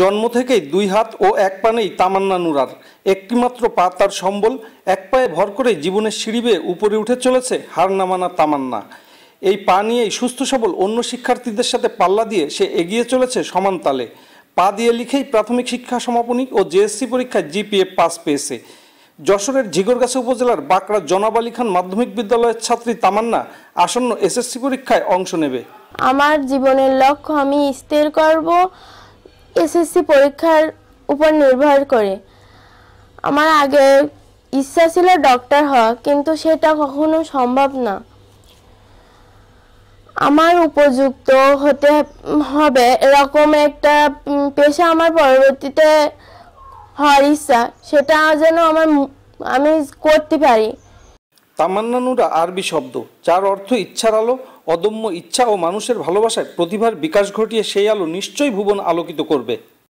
জন্ম থেকেই দুই হাত ও এক পানেই তামান্না নুরার একটিমাত্র পা তার সম্বল এক পায়ে ভর করে জীবনের সিঁড়ি বেয়ে উপরে উঠে চলেছে হার নামানা তামান্না এই পা নিয়েই সুস্থ সবল অন্য শিক্ষার্থীদের সাথে পাল্লা দিয়ে সে এগিয়ে চলেছে সমান তালে পা দিয়ে লিখেই প্রাথমিক শিক্ষা সমাপনী ও জেএসসি পরীক্ষায় জিপিএ পাস পেয়েছে যশোরের ঝিগরগাছা উপজেলার বাঁকড়া জনাব আলী খান মাধ্যমিক বিদ্যালয়ের ছাত্রী তামান্না আসন্ন এসএসসি পরীক্ষায় অংশ নেবে আমার জীবনের লক্ষ্য আমি স্থির করব এসএসসি পরীক্ষার উপর নির্ভর করে আমার আগে ইচ্ছা ছিল ডক্টর হওয়া কিন্তু সেটা কখনো সম্ভব না আমার উপযুক্ত হতে হবে এরকম একটা পেশা আমার পরবর্তীতে হওয়ার ইচ্ছা সেটা যেন আমার আমি করতে পারি তামান্নানুরা আরবি শব্দ যার অর্থ ইচ্ছার আলো অদম্য ইচ্ছা ও মানুষের ভালোবাসায় প্রতিভার বিকাশ ঘটিয়ে সেই আলো নিশ্চয়ই ভুবন আলোকিত করবে